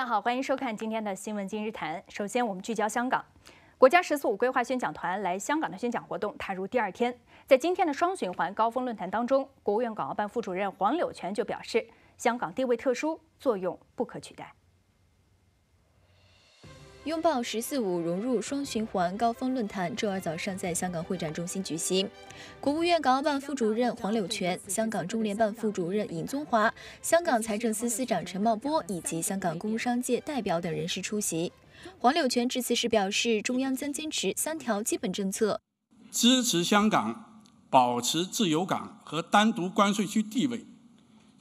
大家好，欢迎收看今天的新闻今日谈。首先，我们聚焦香港，国家“十四五”规划宣讲团来香港的宣讲活动踏入第二天。在今天的双循环高峰论坛当中，国务院港澳办副主任黄柳权就表示，香港地位特殊，作用不可取代。拥抱“十四五”融入双循环高峰论坛周二早上在香港会展中心举行。国务院港澳办副主任黄柳泉、香港中联办副主任尹宗华、香港财政司司长陈茂波以及香港工商界代表等人士出席。黄柳泉致辞时表示，中央将坚持三条基本政策：支持香港保持自由港和单独关税区地位，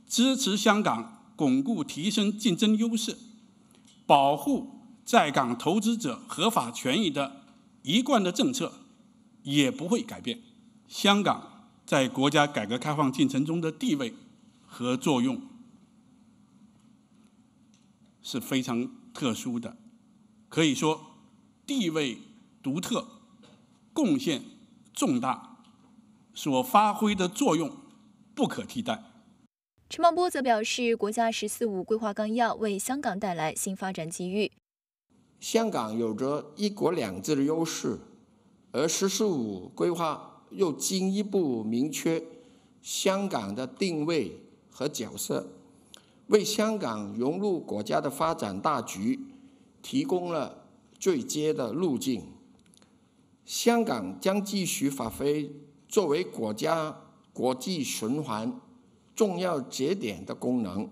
支持香港巩固提升竞争优势，保护。在港投资者合法权益的一贯的政策也不会改变。香港在国家改革开放进程中的地位和作用是非常特殊的，可以说地位独特、贡献重大，所发挥的作用不可替代。陈茂波则表示：“国家‘十四五’规划纲要为香港带来新发展机遇。”香港有着“一国两制”的优势，而“十四五”规划又进一步明确香港的定位和角色，为香港融入国家的发展大局提供了最接的路径。香港将继续发挥作为国家国际循环重要节点的功能，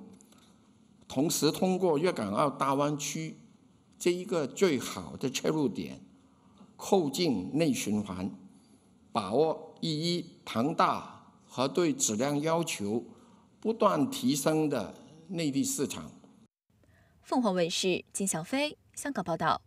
同时通过粤港澳大湾区。这一个最好的切入点，靠近内循环，把握意义庞大和对质量要求不断提升的内地市场。凤凰卫视金小飞香港报道。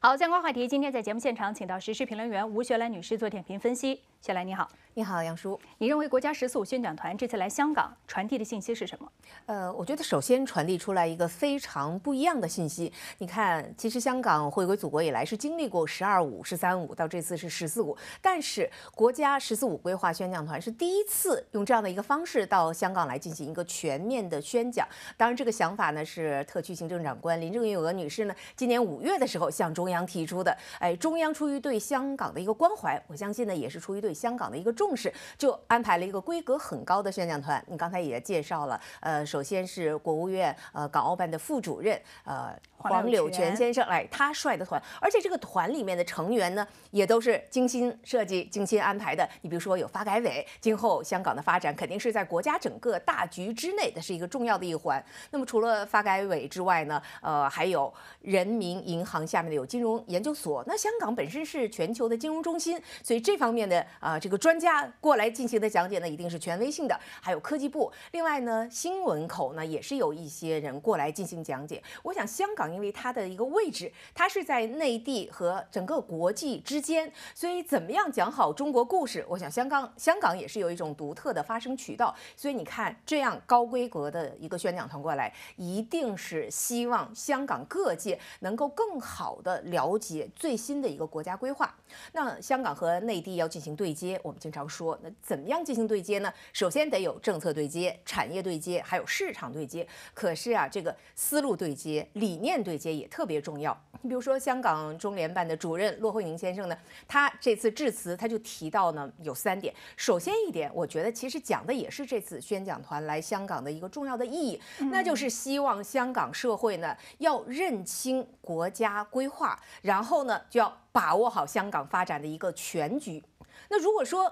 好，相关话题今天在节目现场，请到时事评论员吴学兰女士做点评分析。学兰，你好。你好，杨叔，你认为国家十四五宣讲团这次来香港传递的信息是什么？呃，我觉得首先传递出来一个非常不一样的信息。你看，其实香港回归祖国以来是经历过“十二五”“十三五”，到这次是“十四五”，但是国家“十四五”规划宣讲团是第一次用这样的一个方式到香港来进行一个全面的宣讲。当然，这个想法呢是特区行政长官林郑月娥女士呢今年五月的时候向中央提出的。哎，中央出于对香港的一个关怀，我相信呢也是出于对香港的一个重。重视就安排了一个规格很高的宣讲团。你刚才也介绍了，呃，首先是国务院呃港澳办的副主任呃黄柳泉先生哎，他率的团，而且这个团里面的成员呢也都是精心设计、精心安排的。你比如说有发改委，今后香港的发展肯定是在国家整个大局之内，的是一个重要的一环。那么除了发改委之外呢，呃，还有人民银行下面的有金融研究所。那香港本身是全球的金融中心，所以这方面的啊这个专家。过来进行的讲解呢，一定是权威性的，还有科技部。另外呢，新闻口呢也是有一些人过来进行讲解。我想，香港因为它的一个位置，它是在内地和整个国际之间，所以怎么样讲好中国故事？我想，香港香港也是有一种独特的发声渠道。所以你看，这样高规格的一个宣讲团过来，一定是希望香港各界能够更好的了解最新的一个国家规划。那香港和内地要进行对接，我们经常。说那怎么样进行对接呢？首先得有政策对接、产业对接，还有市场对接。可是啊，这个思路对接、理念对接也特别重要。你比如说，香港中联办的主任骆惠宁先生呢，他这次致辞他就提到呢，有三点。首先一点，我觉得其实讲的也是这次宣讲团来香港的一个重要的意义，那就是希望香港社会呢要认清国家规划，然后呢就要把握好香港发展的一个全局。那如果说，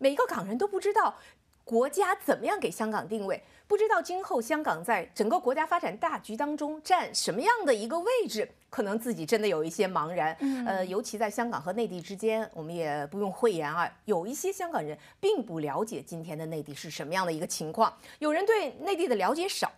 每个港人都不知道国家怎么样给香港定位，不知道今后香港在整个国家发展大局当中占什么样的一个位置，可能自己真的有一些茫然。呃，尤其在香港和内地之间，我们也不用讳言啊，有一些香港人并不了解今天的内地是什么样的一个情况，有人对内地的了解少。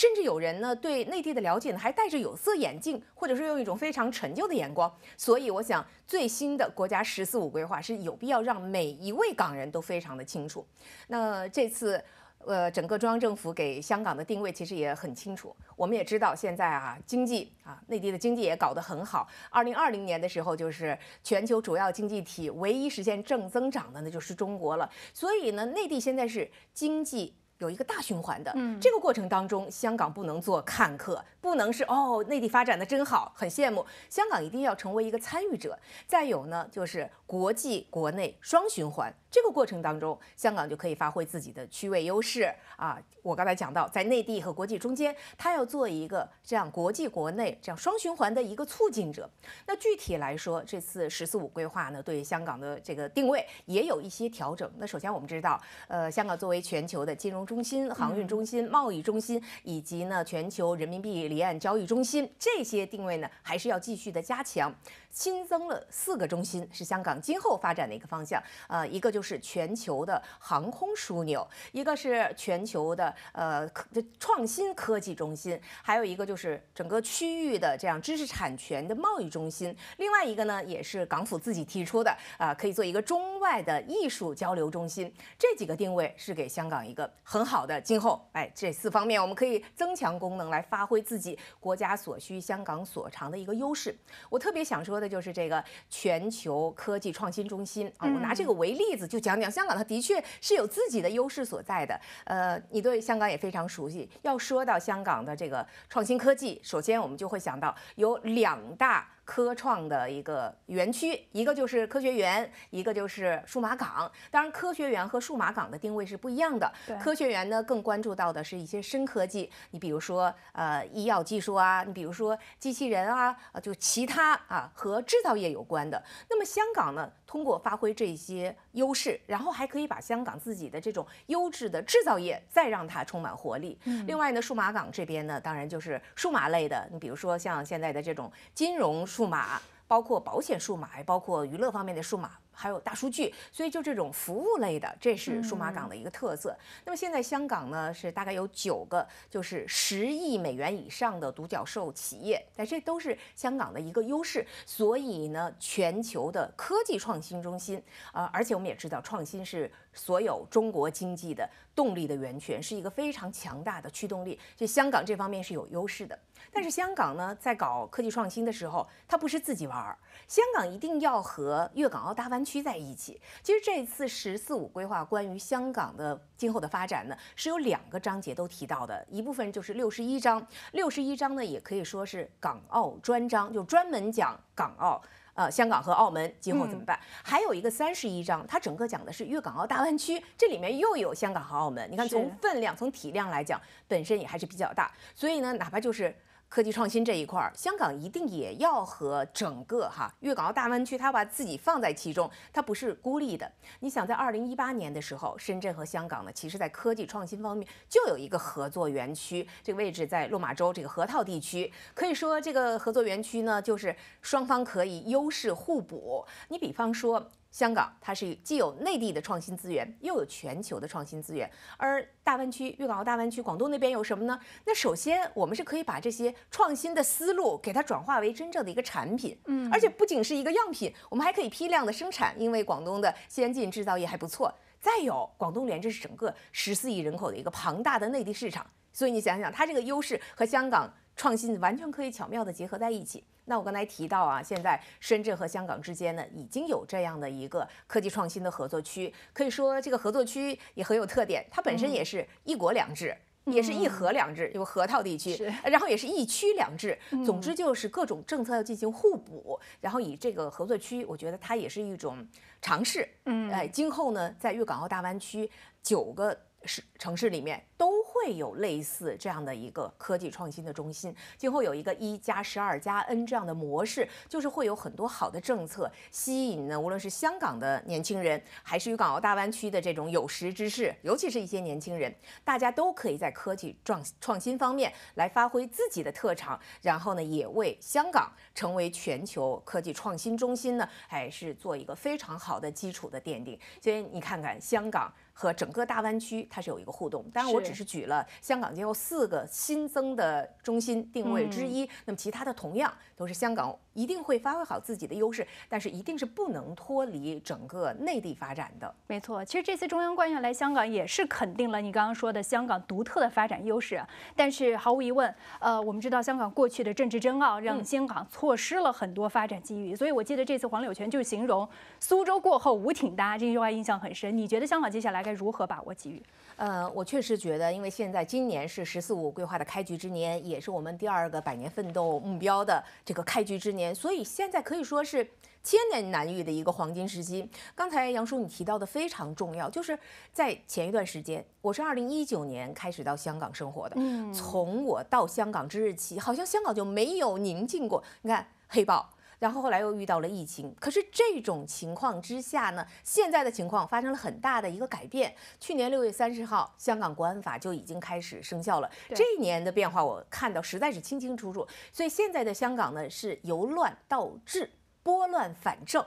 甚至有人呢对内地的了解呢还戴着有色眼镜，或者是用一种非常陈旧的眼光。所以我想，最新的国家“十四五”规划是有必要让每一位港人都非常的清楚。那这次，呃，整个中央政府给香港的定位其实也很清楚。我们也知道，现在啊，经济啊，内地的经济也搞得很好。二零二零年的时候，就是全球主要经济体唯一实现正增长的，那就是中国了。所以呢，内地现在是经济。有一个大循环的，这个过程当中，香港不能做看客，不能是哦，内地发展的真好，很羡慕。香港一定要成为一个参与者。再有呢，就是国际国内双循环。这个过程当中，香港就可以发挥自己的区位优势啊！我刚才讲到，在内地和国际中间，它要做一个这样国际国内这样双循环的一个促进者。那具体来说，这次“十四五”规划呢，对香港的这个定位也有一些调整。那首先我们知道，呃，香港作为全球的金融中心、航运中心、贸易中心，以及呢全球人民币离岸交易中心，这些定位呢，还是要继续的加强。新增了四个中心，是香港今后发展的一个方向呃，一个就是全球的航空枢纽，一个是全球的呃科创新科技中心，还有一个就是整个区域的这样知识产权的贸易中心，另外一个呢也是港府自己提出的啊，可以做一个中外的艺术交流中心。这几个定位是给香港一个很好的今后，哎，这四方面我们可以增强功能来发挥自己国家所需、香港所长的一个优势。我特别想说。说的就是这个全球科技创新中心啊！我拿这个为例子，就讲讲香港，它的确是有自己的优势所在的。呃，你对香港也非常熟悉。要说到香港的这个创新科技，首先我们就会想到有两大。科创的一个园区，一个就是科学园，一个就是数码港。当然，科学园和数码港的定位是不一样的。科学园呢，更关注到的是一些深科技，你比如说呃医药技术啊，你比如说机器人啊，就其他啊和制造业有关的。那么香港呢？通过发挥这些优势，然后还可以把香港自己的这种优质的制造业再让它充满活力。嗯，另外呢，数码港这边呢，当然就是数码类的，你比如说像现在的这种金融数码，包括保险数码，包括娱乐方面的数码。还有大数据，所以就这种服务类的，这是数码港的一个特色。那么现在香港呢，是大概有九个，就是十亿美元以上的独角兽企业，但这都是香港的一个优势。所以呢，全球的科技创新中心，啊，而且我们也知道，创新是。所有中国经济的动力的源泉是一个非常强大的驱动力，就香港这方面是有优势的。但是香港呢，在搞科技创新的时候，它不是自己玩儿，香港一定要和粤港澳大湾区在一起。其实这次“十四五”规划关于香港的今后的发展呢，是有两个章节都提到的，一部分就是六十一章，六十一章呢也可以说是港澳专章，就专门讲港澳。呃，香港和澳门今后怎么办？还有一个三十一章，它整个讲的是粤港澳大湾区，这里面又有香港和澳门。你看，从分量、从体量来讲，本身也还是比较大。所以呢，哪怕就是。科技创新这一块儿，香港一定也要和整个哈粤港澳大湾区，它把自己放在其中，它不是孤立的。你想，在二零一八年的时候，深圳和香港呢，其实在科技创新方面就有一个合作园区，这个位置在落马洲这个河套地区，可以说这个合作园区呢，就是双方可以优势互补。你比方说。香港，它是既有内地的创新资源，又有全球的创新资源。而大湾区、粤港澳大湾区、广东那边有什么呢？那首先，我们是可以把这些创新的思路给它转化为真正的一个产品，嗯，而且不仅是一个样品，我们还可以批量的生产，因为广东的先进制造业还不错。再有，广东连这是整个十四亿人口的一个庞大的内地市场，所以你想想，它这个优势和香港。创新完全可以巧妙地结合在一起。那我刚才提到啊，现在深圳和香港之间呢，已经有这样的一个科技创新的合作区。可以说，这个合作区也很有特点，它本身也是一国两制，也是一河两制，有河套地区，然后也是一区两制。总之，就是各种政策要进行互补。然后以这个合作区，我觉得它也是一种尝试。嗯，哎，今后呢，在粤港澳大湾区九个。是城市里面都会有类似这样的一个科技创新的中心。今后有一个一加十二加 N 这样的模式，就是会有很多好的政策吸引呢，无论是香港的年轻人，还是粤港澳大湾区的这种有识之士，尤其是一些年轻人，大家都可以在科技创创新方面来发挥自己的特长，然后呢，也为香港成为全球科技创新中心呢，还是做一个非常好的基础的奠定。所以你看看香港。和整个大湾区它是有一个互动，当然我只是举了香港今后四个新增的中心定位之一，那么其他的同样都是香港一定会发挥好自己的优势，但是一定是不能脱离整个内地发展的。没错，其实这次中央官员来香港也是肯定了你刚刚说的香港独特的发展优势，但是毫无疑问，呃，我们知道香港过去的政治争拗让香港错失了很多发展机遇，所以我记得这次黄柳泉就形容苏州过后无艇搭这句话印象很深。你觉得香港接下来？该如何把握机遇？呃，我确实觉得，因为现在今年是“十四五”规划的开局之年，也是我们第二个百年奋斗目标的这个开局之年，所以现在可以说是千年难遇的一个黄金时期。刚才杨叔你提到的非常重要，就是在前一段时间，我是二零一九年开始到香港生活的，从我到香港之日起，好像香港就没有宁静过。你看，黑豹。然后后来又遇到了疫情，可是这种情况之下呢，现在的情况发生了很大的一个改变。去年六月三十号，香港国安法就已经开始生效了。这一年的变化，我看到实在是清清楚楚。所以现在的香港呢，是由乱到治，拨乱反正。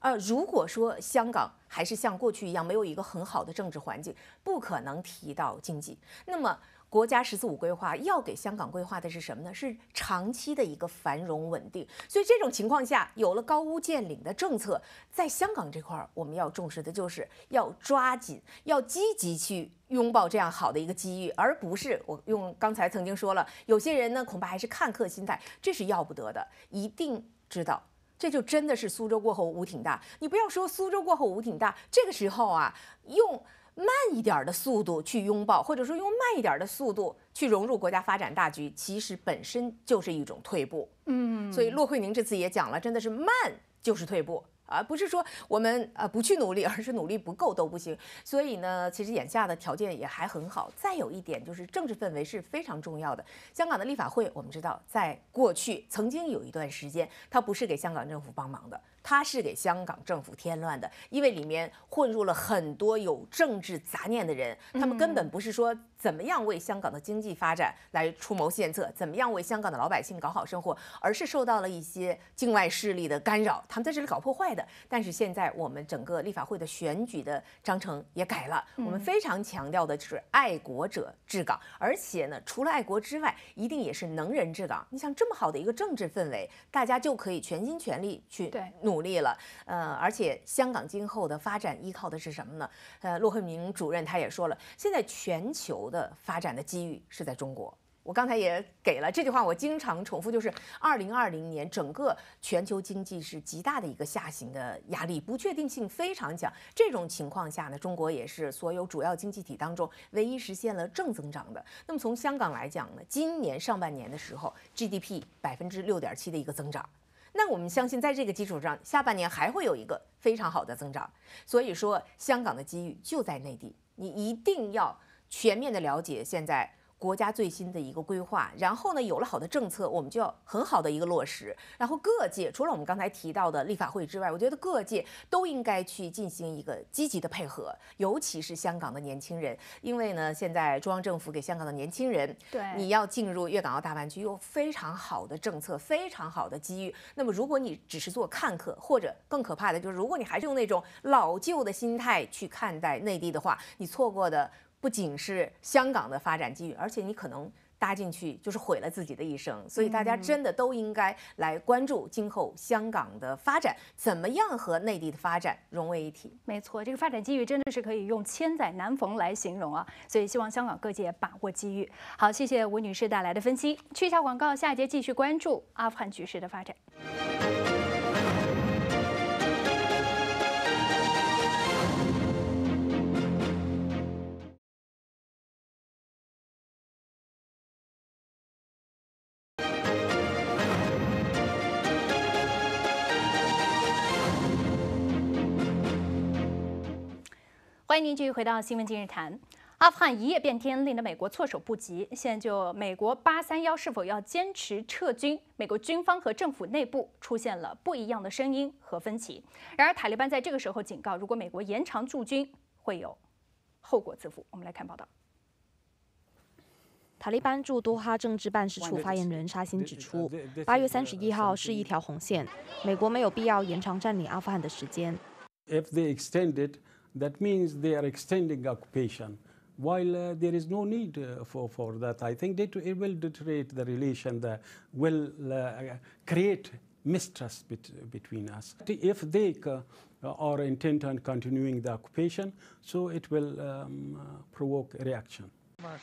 呃，如果说香港还是像过去一样，没有一个很好的政治环境，不可能提到经济。那么国家“十四五”规划要给香港规划的是什么呢？是长期的一个繁荣稳定。所以这种情况下，有了高屋建瓴的政策，在香港这块儿，我们要重视的就是要抓紧，要积极去拥抱这样好的一个机遇，而不是我用刚才曾经说了，有些人呢恐怕还是看客心态，这是要不得的。一定知道，这就真的是苏州过后屋挺大。你不要说苏州过后屋挺大，这个时候啊，用。慢一点的速度去拥抱，或者说用慢一点的速度去融入国家发展大局，其实本身就是一种退步。嗯，所以骆惠宁这次也讲了，真的是慢就是退步，而不是说我们呃不去努力，而是努力不够都不行。所以呢，其实眼下的条件也还很好。再有一点就是政治氛围是非常重要的。香港的立法会，我们知道，在过去曾经有一段时间，它不是给香港政府帮忙的。他是给香港政府添乱的，因为里面混入了很多有政治杂念的人，他们根本不是说。怎么样为香港的经济发展来出谋献策？怎么样为香港的老百姓搞好生活？而是受到了一些境外势力的干扰，他们在这里搞破坏的。但是现在我们整个立法会的选举的章程也改了，我们非常强调的就是爱国者治港，而且呢，除了爱国之外，一定也是能人治港。你想这么好的一个政治氛围，大家就可以全心全力去努力了。呃，而且香港今后的发展依靠的是什么呢？呃，骆惠明主任他也说了，现在全球。的发展的机遇是在中国。我刚才也给了这句话，我经常重复，就是二零二零年整个全球经济是极大的一个下行的压力，不确定性非常强。这种情况下呢，中国也是所有主要经济体当中唯一实现了正增长的。那么从香港来讲呢，今年上半年的时候，GDP 百分之六点七的一个增长。那我们相信，在这个基础上，下半年还会有一个非常好的增长。所以说，香港的机遇就在内地，你一定要。全面的了解现在国家最新的一个规划，然后呢，有了好的政策，我们就要很好的一个落实。然后各界除了我们刚才提到的立法会之外，我觉得各界都应该去进行一个积极的配合，尤其是香港的年轻人，因为呢，现在中央政府给香港的年轻人，对，你要进入粤港澳大湾区，有非常好的政策，非常好的机遇。那么如果你只是做看客，或者更可怕的就是，如果你还是用那种老旧的心态去看待内地的话，你错过的。不仅是香港的发展机遇，而且你可能搭进去就是毁了自己的一生。所以大家真的都应该来关注今后香港的发展怎么样和内地的发展融为一体。没错，这个发展机遇真的是可以用千载难逢来形容啊！所以希望香港各界把握机遇。好，谢谢吴女士带来的分析。去一下广告，下节继续关注阿富汗局势的发展。欢迎您继续回到《新闻今日谈》。阿富汗一夜变天，令得美国措手不及。现在就美国八三幺是否要坚持撤军，美国军方和政府内部出现了不一样的声音和分歧。然而，塔利班在这个时候警告，如果美国延长驻军，会有后果自负。我们来看报道。塔利班驻多哈政治办事处发言人沙欣指出，八月三十一号是一条红线，美国没有必要延长占领阿富汗的时间。If they extend it. That means they are extending occupation, while uh, there is no need uh, for, for that. I think it, it will deteriorate the relation, that will uh, create mistrust bet between us. If they uh, are intent on continuing the occupation, so it will um, uh, provoke reaction.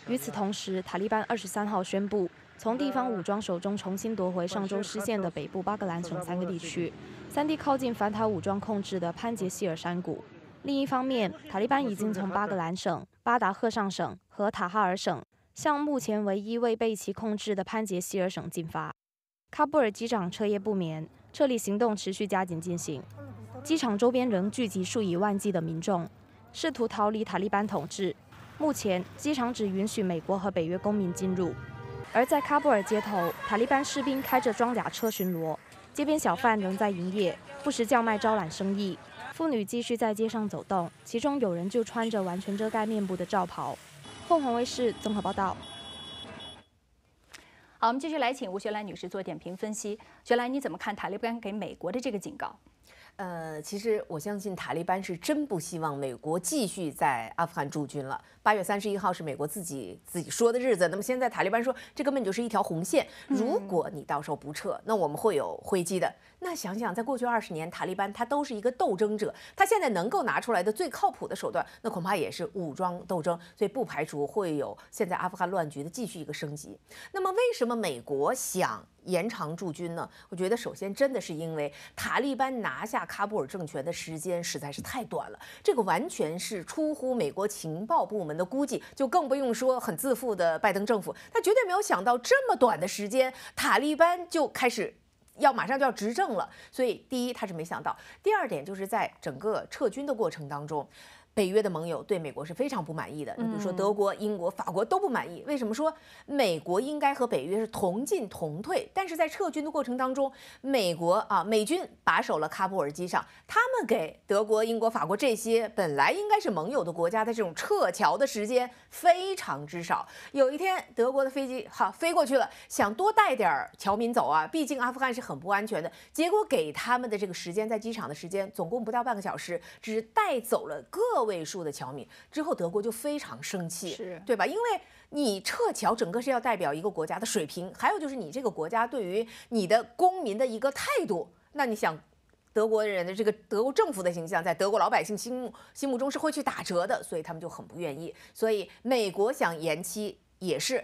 与此同时，塔利班二十三号宣布，从地方武装手中重新夺回上周失陷的北部巴格兰省三个地区，三地靠近反塔武装控制的潘杰希尔山谷。另一方面，塔利班已经从巴格兰省、巴达赫尚省和塔哈尔省向目前唯一未被其控制的潘杰希尔省进发。喀布尔机场彻夜不眠，撤离行动持续加紧进行。机场周边仍聚集数以万计的民众，试图逃离塔利班统治。目前，机场只允许美国和北约公民进入。而在喀布尔街头，塔利班士兵开着装甲车巡逻，街边小贩仍在营业，不时叫卖招揽生意。妇女继续在街上走动，其中有人就穿着完全遮盖面部的罩袍。凤凰卫视综合报道。好，我们继续来请吴学兰女士做点评分析。学兰，你怎么看塔利班给美国的这个警告？呃，其实我相信塔利班是真不希望美国继续在阿富汗驻军了。八月三十一号是美国自己自己说的日子，那么现在塔利班说这根本就是一条红线，如果你到时候不撤，那我们会有回机的。那想想，在过去二十年，塔利班他都是一个斗争者，他现在能够拿出来的最靠谱的手段，那恐怕也是武装斗争，所以不排除会有现在阿富汗乱局的继续一个升级。那么为什么美国想？延长驻军呢？我觉得首先真的是因为塔利班拿下喀布尔政权的时间实在是太短了，这个完全是出乎美国情报部门的估计，就更不用说很自负的拜登政府，他绝对没有想到这么短的时间，塔利班就开始要马上就要执政了。所以第一他是没想到，第二点就是在整个撤军的过程当中。北约的盟友对美国是非常不满意的，你比如说德国、英国、法国都不满意。为什么说美国应该和北约是同进同退？但是在撤军的过程当中，美国啊，美军把守了喀布尔机场，他们给德国、英国、法国这些本来应该是盟友的国家的这种撤侨的时间非常之少。有一天，德国的飞机哈飞过去了，想多带点侨民走啊，毕竟阿富汗是很不安全的。结果给他们的这个时间，在机场的时间总共不到半个小时，只带走了各。个位数的侨民之后，德国就非常生气，是对吧？因为你撤侨整个是要代表一个国家的水平，还有就是你这个国家对于你的公民的一个态度。那你想，德国人的这个德国政府的形象在德国老百姓心目心目中是会去打折的，所以他们就很不愿意。所以美国想延期也是。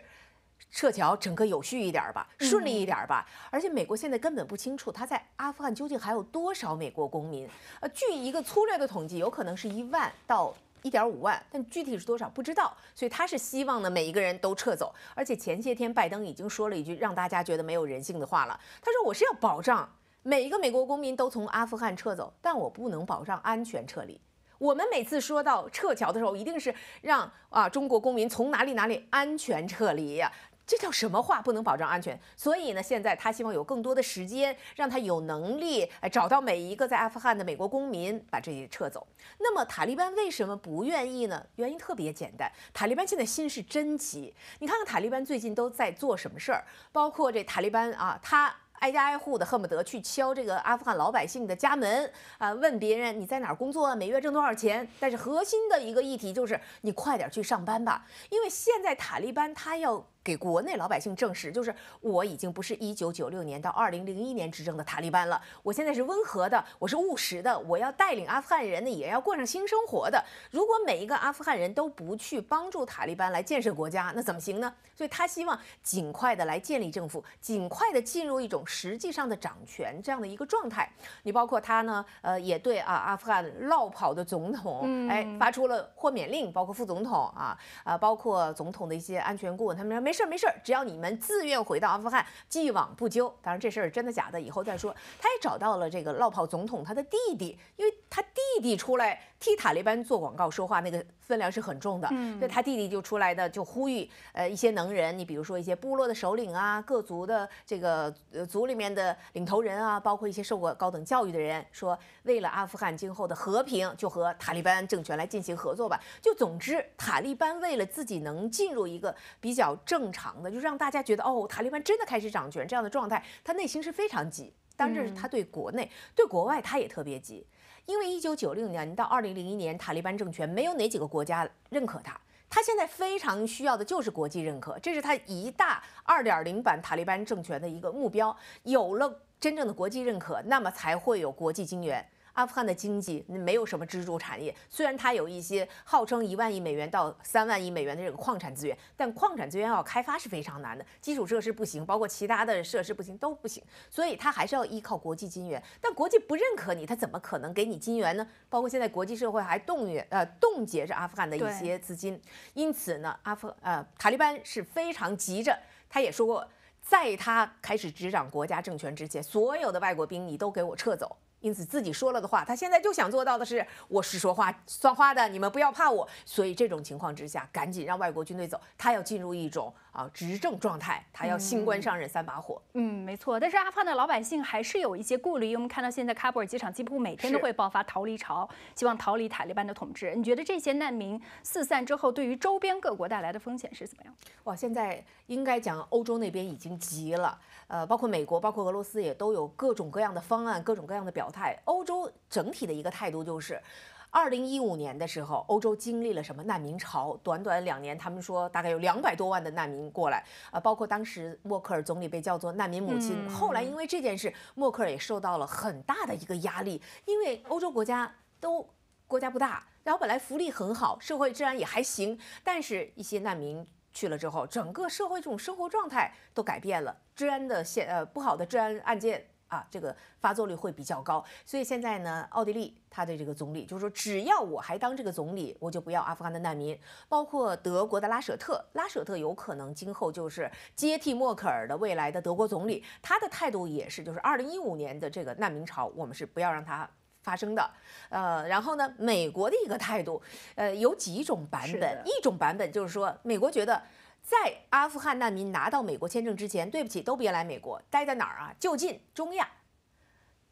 撤侨整个有序一点儿吧，顺利一点儿吧。而且美国现在根本不清楚他在阿富汗究竟还有多少美国公民。呃，据一个粗略的统计，有可能是一万到一点五万，但具体是多少不知道。所以他是希望呢每一个人都撤走。而且前些天拜登已经说了一句让大家觉得没有人性的话了。他说：“我是要保障每一个美国公民都从阿富汗撤走，但我不能保障安全撤离。”我们每次说到撤侨的时候，一定是让啊中国公民从哪里哪里安全撤离，呀、这叫什么话？不能保障安全。所以呢，现在他希望有更多的时间，让他有能力找到每一个在阿富汗的美国公民，把这些撤走。那么塔利班为什么不愿意呢？原因特别简单，塔利班现在心是真急。你看看塔利班最近都在做什么事儿，包括这塔利班啊，他。挨家挨户的，恨不得去敲这个阿富汗老百姓的家门啊，问别人你在哪儿工作啊，每月挣多少钱？但是核心的一个议题就是你快点去上班吧，因为现在塔利班他要。给国内老百姓证实，就是我已经不是一九九六年到二零零一年执政的塔利班了，我现在是温和的，我是务实的，我要带领阿富汗人呢也要过上新生活的。如果每一个阿富汗人都不去帮助塔利班来建设国家，那怎么行呢？所以他希望尽快的来建立政府，尽快的进入一种实际上的掌权这样的一个状态。你包括他呢，呃，也对啊，阿富汗落跑的总统，哎，发出了豁免令，包括副总统啊，啊，包括总统的一些安全顾问，他们说没事。儿没事儿，只要你们自愿回到阿富汗，既往不咎。当然，这事儿真的假的，以后再说。他也找到了这个落跑总统他的弟弟，因为他弟弟出来。替塔利班做广告说话，那个分量是很重的。所以他弟弟就出来的，就呼吁呃一些能人，你比如说一些部落的首领啊，各族的这个呃族里面的领头人啊，包括一些受过高等教育的人，说为了阿富汗今后的和平，就和塔利班政权来进行合作吧。就总之，塔利班为了自己能进入一个比较正常的，就让大家觉得哦，塔利班真的开始掌权这样的状态，他内心是非常急。当然这是他对国内对国外他也特别急。因为一九九六年到二零零一年，塔利班政权没有哪几个国家认可它。它现在非常需要的就是国际认可，这是它一大二点零版塔利班政权的一个目标。有了真正的国际认可，那么才会有国际精援。阿富汗的经济没有什么支柱产业，虽然它有一些号称一万亿美元到三万亿美元的这个矿产资源，但矿产资源要开发是非常难的，基础设施不行，包括其他的设施不行都不行，所以它还是要依靠国际金援。但国际不认可你，他怎么可能给你金援呢？包括现在国际社会还动员呃冻结着阿富汗的一些资金，因此呢，阿富呃塔利班是非常急着，他也说过，在他开始执掌国家政权之前，所有的外国兵你都给我撤走。因此，自己说了的话，他现在就想做到的是，我是说话算话的，你们不要怕我。所以这种情况之下，赶紧让外国军队走，他要进入一种啊执政状态，他要新官上任三把火。嗯，没错。但是阿富汗的老百姓还是有一些顾虑，因为我们看到现在喀布尔机场几乎每天都会爆发逃离潮，希望逃离塔利班的统治。你觉得这些难民四散之后，对于周边各国带来的风险是怎么样？哇，现在应该讲欧洲那边已经急了。呃，包括美国，包括俄罗斯，也都有各种各样的方案，各种各样的表态。欧洲整体的一个态度就是，二零一五年的时候，欧洲经历了什么难民潮？短短两年，他们说大概有两百多万的难民过来啊！包括当时默克尔总理被叫做“难民母亲”，后来因为这件事，默克尔也受到了很大的一个压力，因为欧洲国家都国家不大，然后本来福利很好，社会治安也还行，但是一些难民。去了之后，整个社会这种生活状态都改变了，治安的现呃不好的治安案件啊，这个发作率会比较高。所以现在呢，奥地利他的这个总理就是说，只要我还当这个总理，我就不要阿富汗的难民。包括德国的拉舍特，拉舍特有可能今后就是接替默克尔的未来的德国总理，他的态度也是，就是二零一五年的这个难民潮，我们是不要让他。发生的，呃，然后呢，美国的一个态度，呃，有几种版本，一种版本就是说，美国觉得在阿富汗难民拿到美国签证之前，对不起，都别来美国，待在哪儿啊？就近中亚。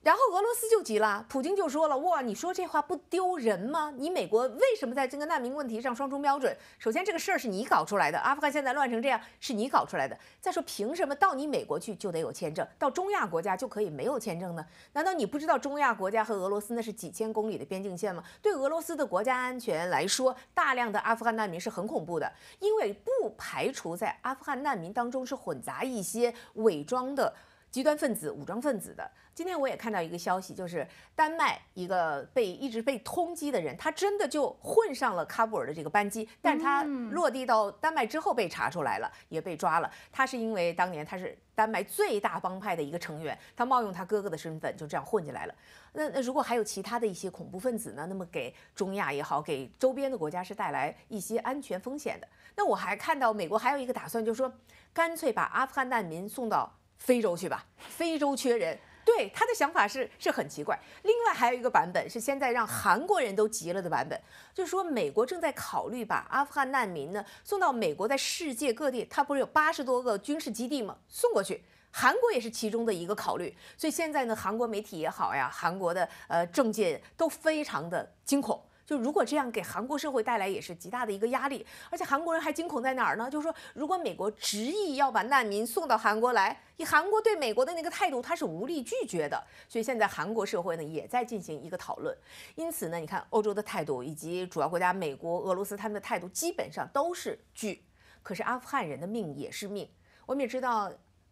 然后俄罗斯就急了，普京就说了：“哇，你说这话不丢人吗？你美国为什么在这个难民问题上双重标准？首先，这个事儿是你搞出来的，阿富汗现在乱成这样是你搞出来的。再说，凭什么到你美国去就得有签证，到中亚国家就可以没有签证呢？难道你不知道中亚国家和俄罗斯那是几千公里的边境线吗？对俄罗斯的国家安全来说，大量的阿富汗难民是很恐怖的，因为不排除在阿富汗难民当中是混杂一些伪装的。”极端分子、武装分子的。今天我也看到一个消息，就是丹麦一个被一直被通缉的人，他真的就混上了喀布尔的这个班机，但他落地到丹麦之后被查出来了，也被抓了。他是因为当年他是丹麦最大帮派的一个成员，他冒用他哥哥的身份就这样混进来了。那那如果还有其他的一些恐怖分子呢？那么给中亚也好，给周边的国家是带来一些安全风险的。那我还看到美国还有一个打算，就是说干脆把阿富汗难民送到。非洲去吧，非洲缺人。对他的想法是是很奇怪。另外还有一个版本是现在让韩国人都急了的版本，就是说美国正在考虑把阿富汗难民呢送到美国在世界各地，他不是有八十多个军事基地吗？送过去，韩国也是其中的一个考虑。所以现在呢，韩国媒体也好呀，韩国的呃政界都非常的惊恐。就如果这样给韩国社会带来也是极大的一个压力，而且韩国人还惊恐在哪儿呢？就是说，如果美国执意要把难民送到韩国来，以韩国对美国的那个态度，他是无力拒绝的。所以现在韩国社会呢，也在进行一个讨论。因此呢，你看欧洲的态度以及主要国家美国、俄罗斯他们的态度，基本上都是拒。可是阿富汗人的命也是命，我们也知道，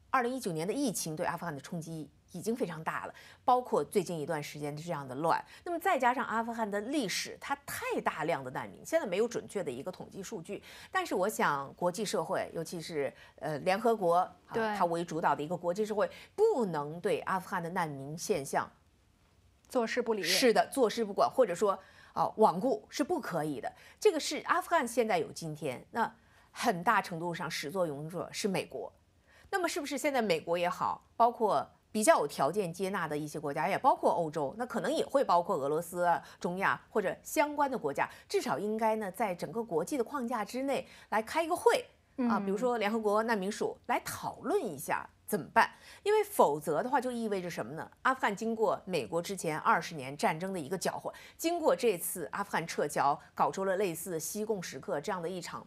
二零一九年的疫情对阿富汗的冲击。已经非常大了，包括最近一段时间的这样的乱，那么再加上阿富汗的历史，它太大量的难民，现在没有准确的一个统计数据。但是我想，国际社会，尤其是呃联合国，对它为主导的一个国际社会，不能对阿富汗的难民现象坐视不理，是的，坐视不管或者说啊罔顾是不可以的。这个是阿富汗现在有今天，那很大程度上始作俑者是美国。那么是不是现在美国也好，包括。比较有条件接纳的一些国家，也包括欧洲，那可能也会包括俄罗斯、中亚或者相关的国家，至少应该呢，在整个国际的框架之内来开一个会啊，比如说联合国难民署来讨论一下怎么办，因为否则的话就意味着什么呢？阿富汗经过美国之前二十年战争的一个搅和，经过这次阿富汗撤侨，搞出了类似西贡时刻这样的一场。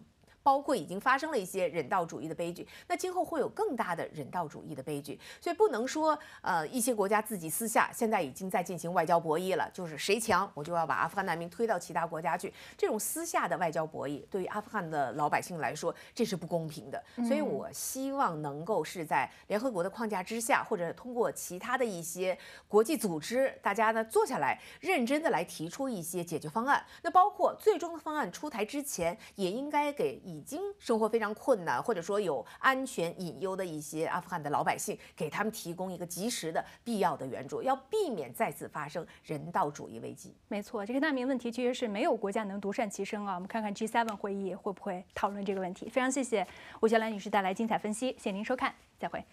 包括已经发生了一些人道主义的悲剧，那今后会有更大的人道主义的悲剧，所以不能说呃一些国家自己私下现在已经在进行外交博弈了，就是谁强我就要把阿富汗难民推到其他国家去，这种私下的外交博弈对于阿富汗的老百姓来说这是不公平的，所以我希望能够是在联合国的框架之下，或者通过其他的一些国际组织，大家呢坐下来认真的来提出一些解决方案，那包括最终的方案出台之前，也应该给以已经生活非常困难，或者说有安全隐忧的一些阿富汗的老百姓，给他们提供一个及时的、必要的援助，要避免再次发生人道主义危机。没错，这个难民问题其实是没有国家能独善其身啊。我们看看 G7 会议会不会讨论这个问题。非常谢谢吴晓兰女士带来精彩分析，谢谢您收看，再会。